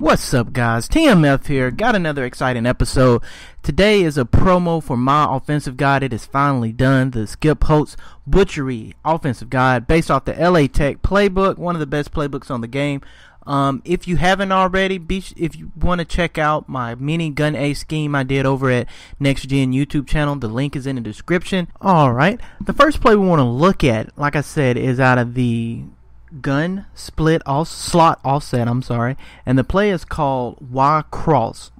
What's up, guys? TMF here. Got another exciting episode. Today is a promo for my offensive guide. It is finally done. The Skip Holtz Butchery offensive guide, based off the LA Tech playbook, one of the best playbooks on the game. Um, if you haven't already, be, if you want to check out my mini gun A scheme I did over at Next Gen YouTube channel, the link is in the description. All right, the first play we want to look at, like I said, is out of the gun split all slot offset I'm sorry and the play is called Y cross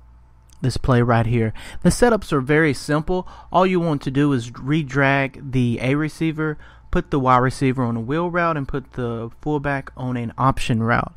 this play right here the setups are very simple all you want to do is redrag the A receiver put the wide receiver on a wheel route and put the fullback on an option route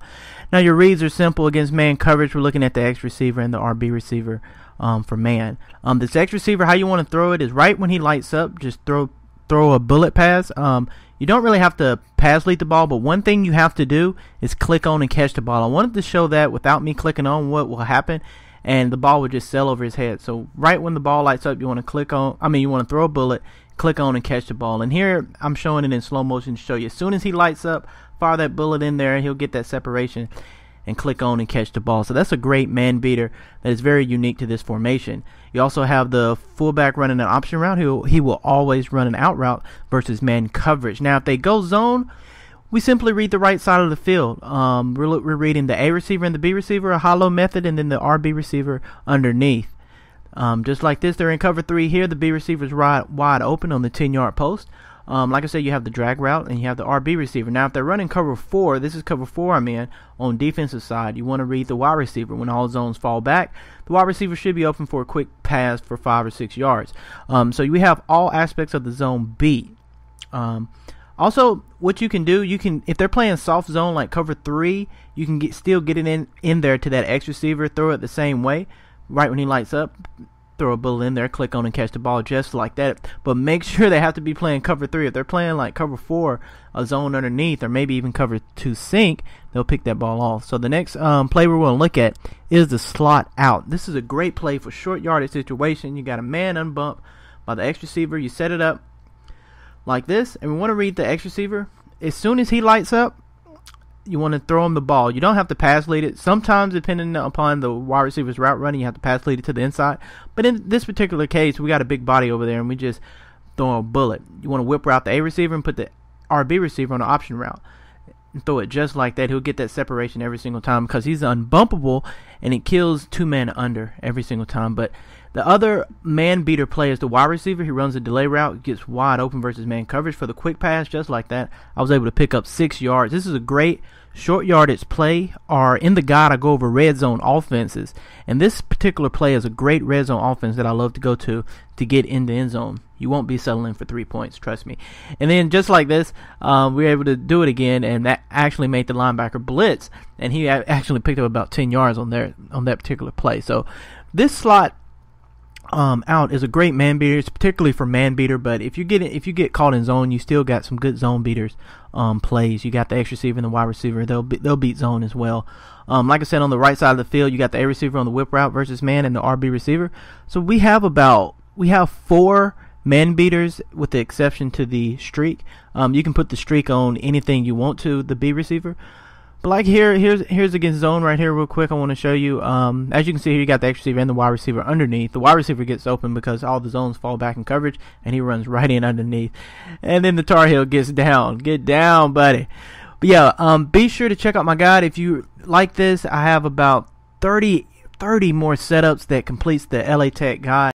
now your reads are simple against man coverage we're looking at the X receiver and the RB receiver um, for man um, this X receiver how you want to throw it is right when he lights up just throw throw a bullet pass, um, you don't really have to pass lead the ball, but one thing you have to do is click on and catch the ball. I wanted to show that without me clicking on what will happen, and the ball would just sail over his head. So right when the ball lights up, you want to click on, I mean, you want to throw a bullet, click on and catch the ball. And here I'm showing it in slow motion to show you. As soon as he lights up, fire that bullet in there, and he'll get that separation and click on and catch the ball. So that's a great man beater that is very unique to this formation. You also have the fullback running an option route. He he will always run an out route versus man coverage. Now if they go zone, we simply read the right side of the field. Um, we're, we're reading the A receiver and the B receiver, a hollow method, and then the RB receiver underneath. Um, just like this, they're in cover three here. The B receiver's wide, wide open on the 10 yard post. Um, like I said, you have the drag route and you have the RB receiver. Now, if they're running cover four, this is cover four I'm in on defensive side. You want to read the wide receiver when all zones fall back. The wide receiver should be open for a quick pass for five or six yards. Um, so you have all aspects of the zone B. Um, also, what you can do, you can if they're playing soft zone like cover three, you can get still get it in in there to that X receiver, throw it the same way, right when he lights up throw a ball in there, click on and catch the ball just like that. But make sure they have to be playing cover three. If they're playing like cover four, a zone underneath, or maybe even cover two sink, they'll pick that ball off. So the next um, play we're going to look at is the slot out. This is a great play for short yardage situation. You got a man unbump by the X receiver. You set it up like this, and we want to read the X receiver. As soon as he lights up, you want to throw him the ball. You don't have to pass lead it. Sometimes, depending upon the wide receiver's route running, you have to pass lead it to the inside. But in this particular case, we got a big body over there, and we just throw a bullet. You want to whip route the A receiver and put the RB receiver on the option route and throw it just like that. He'll get that separation every single time because he's unbumpable and it kills two men under every single time. But the other man beater play is the wide receiver. He runs a delay route, gets wide open versus man coverage for the quick pass, just like that. I was able to pick up six yards. This is a great short yardage play or in the guide I go over red zone offenses. And this particular play is a great red zone offense that I love to go to to get in the end zone. You won't be settling for three points, trust me. And then just like this, um, we were able to do it again, and that actually made the linebacker blitz, and he actually picked up about 10 yards on there on that particular play. So this slot um, out is a great man beater. It's particularly for man beater, but if you get if you get caught in zone, you still got some good zone beaters um, plays. You got the X receiver and the wide receiver. They'll be, they'll beat zone as well. Um, like I said, on the right side of the field, you got the A receiver on the whip route versus man and the RB receiver. So we have about we have four man beaters, with the exception to the streak. Um, you can put the streak on anything you want to the B receiver. But like here, here's here's against zone right here, real quick. I want to show you. Um, as you can see here, you got the X receiver and the wide receiver underneath. The wide receiver gets open because all the zones fall back in coverage, and he runs right in underneath. And then the Tar Heel gets down. Get down, buddy. But yeah, um, be sure to check out my guide if you like this. I have about 30 30 more setups that completes the LA Tech guide.